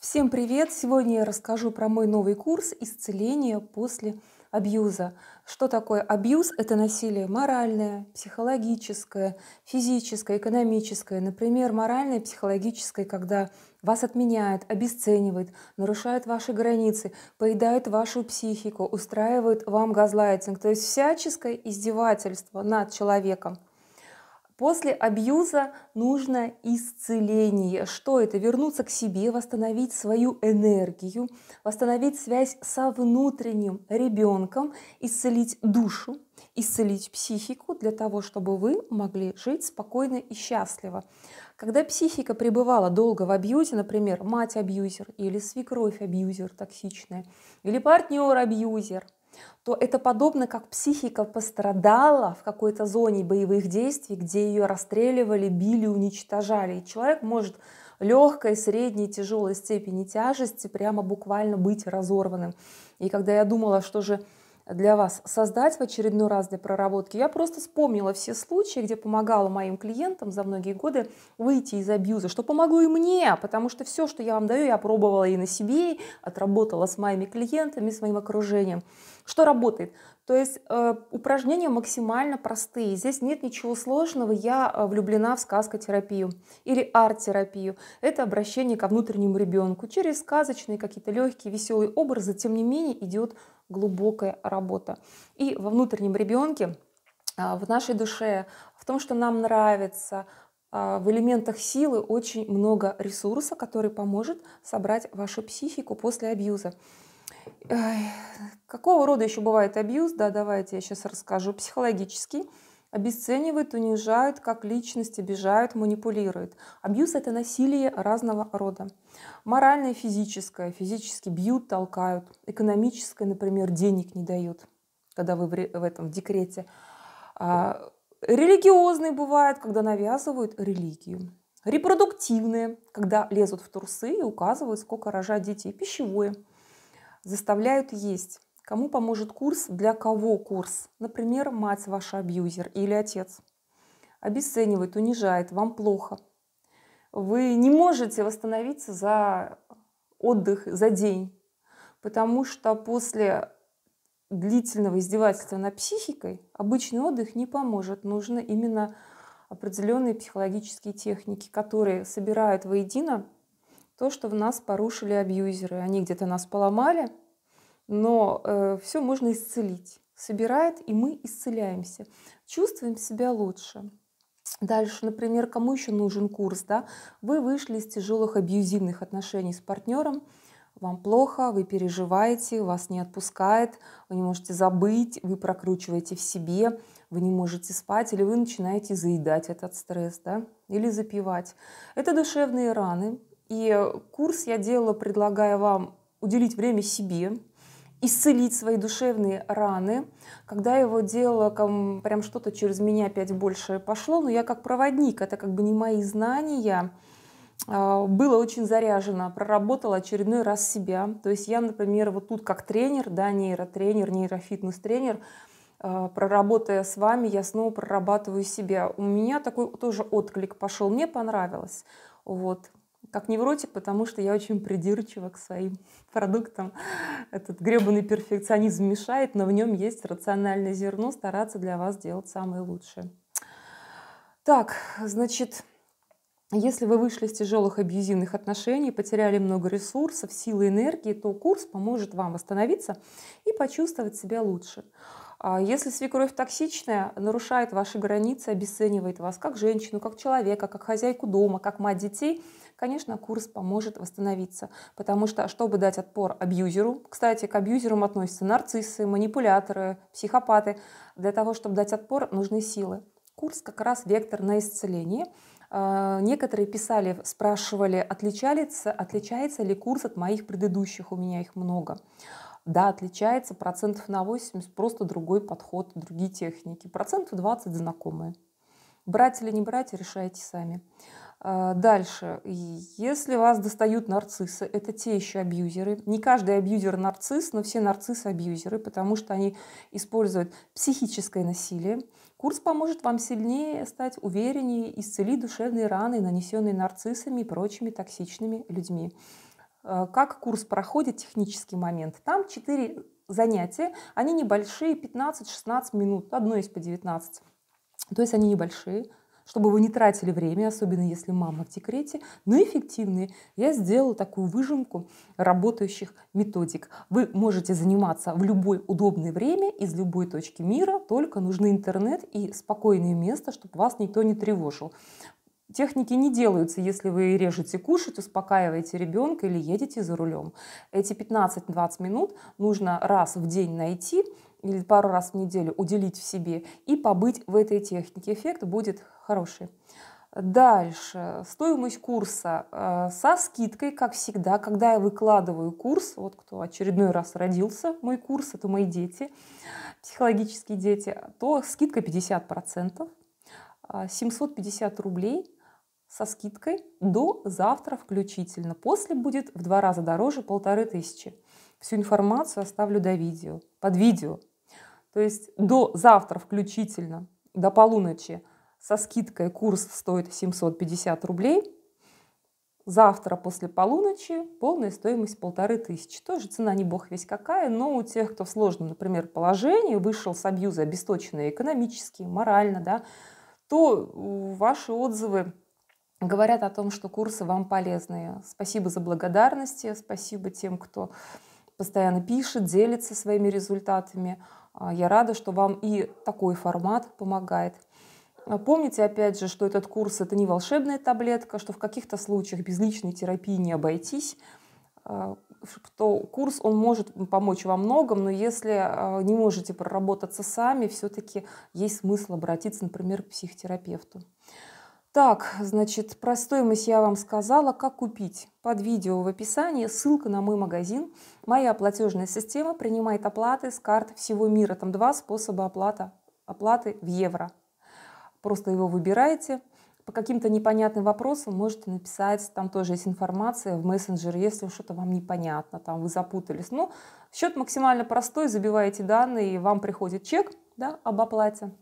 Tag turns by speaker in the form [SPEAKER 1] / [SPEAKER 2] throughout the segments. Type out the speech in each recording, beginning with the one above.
[SPEAKER 1] Всем привет! Сегодня я расскажу про мой новый курс «Исцеление после абьюза». Что такое абьюз? Это насилие моральное, психологическое, физическое, экономическое. Например, моральное, психологическое, когда вас отменяют, обесценивают, нарушают ваши границы, поедают вашу психику, устраивают вам газлайтинг. То есть всяческое издевательство над человеком – После абьюза нужно исцеление. Что это? Вернуться к себе, восстановить свою энергию, восстановить связь со внутренним ребенком, исцелить душу, исцелить психику для того, чтобы вы могли жить спокойно и счастливо. Когда психика пребывала долго в абьюзе, например, мать-абьюзер или свекровь-абьюзер токсичная, или партнер-абьюзер – то это подобно, как психика пострадала в какой-то зоне боевых действий, где ее расстреливали, били, уничтожали. И человек может легкой, средней, тяжелой степени тяжести прямо буквально быть разорванным. И когда я думала, что же для вас создать в очередной раз для проработки. Я просто вспомнила все случаи, где помогала моим клиентам за многие годы выйти из абьюза, что помогло и мне, потому что все, что я вам даю, я пробовала и на себе, отработала с моими клиентами, с моим окружением. Что работает? То есть э, упражнения максимально простые. Здесь нет ничего сложного. Я э, влюблена в сказкотерапию или арт-терапию. Это обращение ко внутреннему ребенку. Через сказочные какие-то легкие, веселые образы, тем не менее, идет глубокая работа. И во внутреннем ребенке, а, в нашей душе, в том, что нам нравится, а, в элементах силы очень много ресурса, который поможет собрать вашу психику после абьюза. Какого рода еще бывает абьюз? Да, давайте я сейчас расскажу. Психологический. Обесценивает, унижает, как личность, обижает, манипулирует. Абьюз – это насилие разного рода. Моральное, физическое. Физически бьют, толкают. Экономическое, например, денег не дают, когда вы в этом в декрете. А, Религиозные бывают, когда навязывают религию. Репродуктивные, когда лезут в трусы и указывают, сколько рожать детей. Пищевое – заставляют есть. Кому поможет курс, для кого курс. Например, мать ваша абьюзер или отец. Обесценивает, унижает, вам плохо. Вы не можете восстановиться за отдых, за день, потому что после длительного издевательства над психикой обычный отдых не поможет. Нужно именно определенные психологические техники, которые собирают воедино то, что в нас порушили абьюзеры. Они где-то нас поломали, но э, все можно исцелить. Собирает, и мы исцеляемся. Чувствуем себя лучше. Дальше, например, кому еще нужен курс? Да? Вы вышли из тяжелых абьюзивных отношений с партнером, вам плохо, вы переживаете, вас не отпускает, вы не можете забыть, вы прокручиваете в себе, вы не можете спать, или вы начинаете заедать этот стресс, да, или запивать. Это душевные раны, и курс я делала, предлагая вам уделить время себе, исцелить свои душевные раны. Когда я его делала, прям что-то через меня опять больше пошло, но я как проводник, это как бы не мои знания, а, было очень заряжено, проработала очередной раз себя. То есть я, например, вот тут как тренер, да, нейротренер, нейрофитнес-тренер, а, проработая с вами, я снова прорабатываю себя. У меня такой тоже отклик пошел, мне понравилось. Вот как невротик, потому что я очень придирчива к своим продуктам. Этот гребаный перфекционизм мешает, но в нем есть рациональное зерно, стараться для вас делать самое лучшее. Так, значит, если вы вышли из тяжелых абьюзивных отношений, потеряли много ресурсов, силы, энергии, то курс поможет вам восстановиться и почувствовать себя лучше. А если свекровь токсичная, нарушает ваши границы, обесценивает вас как женщину, как человека, как хозяйку дома, как мать детей, конечно, курс поможет восстановиться. Потому что, чтобы дать отпор абьюзеру, кстати, к абьюзерам относятся нарциссы, манипуляторы, психопаты, для того, чтобы дать отпор, нужны силы. Курс как раз вектор на исцеление. А, некоторые писали, спрашивали, отличается, отличается ли курс от моих предыдущих, у меня их много. Да, отличается процентов на 80, просто другой подход, другие техники. Процентов 20 знакомые. Брать или не брать, решайте сами. А, дальше, если вас достают нарциссы, это те еще абьюзеры. Не каждый абьюзер нарцисс, но все нарциссы абьюзеры, потому что они используют психическое насилие. Курс поможет вам сильнее стать увереннее, исцелить душевные раны, нанесенные нарциссами и прочими токсичными людьми. А, как курс проходит, технический момент. Там 4 занятия, они небольшие, 15-16 минут, одно из по 19. То есть они небольшие, чтобы вы не тратили время, особенно если мама в декрете, но эффективные, я сделала такую выжимку работающих методик. Вы можете заниматься в любое удобное время из любой точки мира, только нужны интернет и спокойное место, чтобы вас никто не тревожил. Техники не делаются, если вы режете кушать, успокаиваете ребенка или едете за рулем. Эти 15-20 минут нужно раз в день найти, или пару раз в неделю уделить в себе и побыть в этой технике. Эффект будет хороший. Дальше. Стоимость курса э, со скидкой, как всегда, когда я выкладываю курс, вот кто очередной раз родился, мой курс, это мои дети, психологические дети, то скидка 50%, 750 э, рублей со скидкой до завтра включительно. После будет в два раза дороже, полторы тысячи. Всю информацию оставлю до видео, под видео. То есть до завтра включительно, до полуночи, со скидкой курс стоит 750 рублей. Завтра после полуночи полная стоимость полторы тысячи. Тоже цена не бог весь какая, но у тех, кто в сложном, например, положении, вышел с абьюза обесточенный экономически, морально, да, то ваши отзывы говорят о том, что курсы вам полезные. Спасибо за благодарности, спасибо тем, кто постоянно пишет, делится своими результатами. А, я рада, что вам и такой формат помогает. А, помните, опять же, что этот курс – это не волшебная таблетка, что в каких-то случаях без личной терапии не обойтись, что а, курс, он может помочь во многом, но если не можете проработаться сами, все-таки есть смысл обратиться, например, к психотерапевту. Так, значит, про стоимость я вам сказала, как купить. Под видео в описании ссылка на мой магазин. Моя платежная система принимает оплаты с карт всего мира. Там два способа оплаты, оплаты в евро. Просто его выбираете. По каким-то непонятным вопросам можете написать, там тоже есть информация в мессенджер, если что-то вам непонятно, там вы запутались. Ну, счет максимально простой, забиваете данные, и вам приходит чек да, об оплате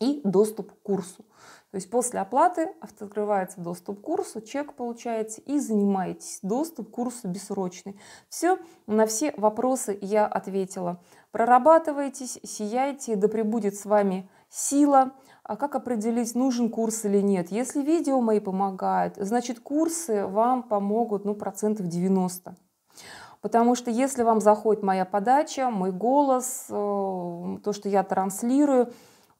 [SPEAKER 1] и доступ к курсу. То есть после оплаты открывается доступ к курсу, чек получаете и занимаетесь. Доступ к курсу бессрочный. Все, на все вопросы я ответила. Прорабатывайтесь, сияйте, да пребудет с вами сила. А как определить, нужен курс или нет? Если видео мои помогают, значит курсы вам помогут ну, процентов 90. Потому что если вам заходит моя подача, мой голос, э, то, что я транслирую,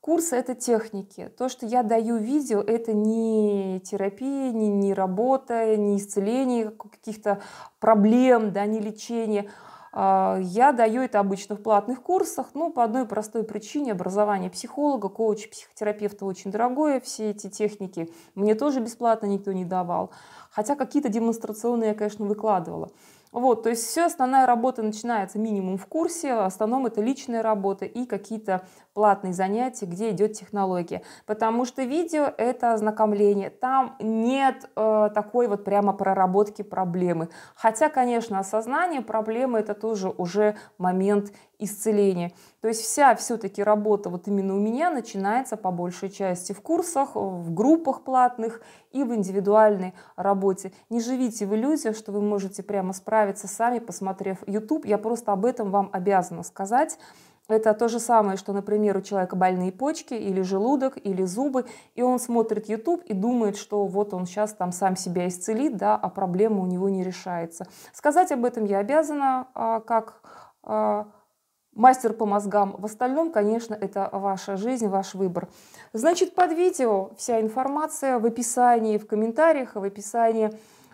[SPEAKER 1] Курс – это техники. То, что я даю видео, это не терапия, не, не работа, не исцеление каких-то проблем, да, не лечение. А, я даю это обычно в платных курсах, ну, по одной простой причине образование психолога, коуча, психотерапевта очень дорогое, все эти техники мне тоже бесплатно никто не давал. Хотя какие-то демонстрационные я, конечно, выкладывала. Вот, то есть все основная работа начинается минимум в курсе, а в основном это личная работа и какие-то платные занятия, где идет технология. Потому что видео – это ознакомление, там нет э, такой вот прямо проработки проблемы. Хотя, конечно, осознание проблемы – это тоже уже момент исцеления. То есть вся все-таки работа вот именно у меня начинается по большей части в курсах, в группах платных и в индивидуальной работе. Не живите в иллюзиях, что вы можете прямо справиться сами, посмотрев YouTube. Я просто об этом вам обязана сказать. Это то же самое, что, например, у человека больные почки или желудок, или зубы, и он смотрит YouTube и думает, что вот он сейчас там сам себя исцелит, да, а проблема у него не решается. Сказать об этом я обязана, а, как а, мастер по мозгам. В остальном, конечно, это ваша жизнь, ваш выбор. Значит, под видео вся информация в описании, в комментариях, в описании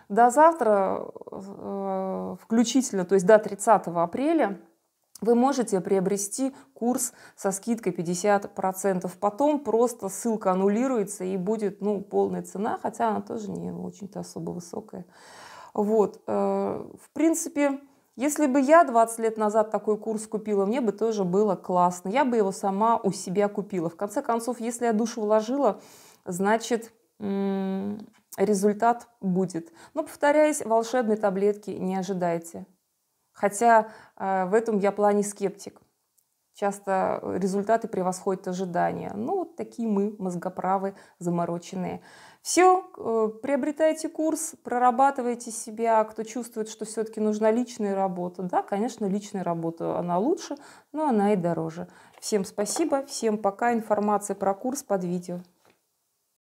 [SPEAKER 1] до завтра э, включительно, то есть до 30 апреля вы можете приобрести курс со скидкой 50%. Потом просто ссылка аннулируется и будет ну, полная цена, хотя она тоже не очень-то особо высокая. Вот, э, в принципе, если бы я 20 лет назад такой курс купила, мне бы тоже было классно. Я бы его сама у себя купила. В конце концов, если я душу вложила, значит, результат будет. Но, повторяюсь, волшебной таблетки не ожидайте. Хотя э, в этом я плане скептик. Часто э, результаты превосходят ожидания. Ну, вот такие мы, мозгоправы, замороченные. Все, э, приобретайте курс, прорабатывайте себя. Кто чувствует, что все-таки нужна личная работа, да, конечно, личная работа, она лучше, но она и дороже. Всем спасибо, всем пока. Информация про курс под видео.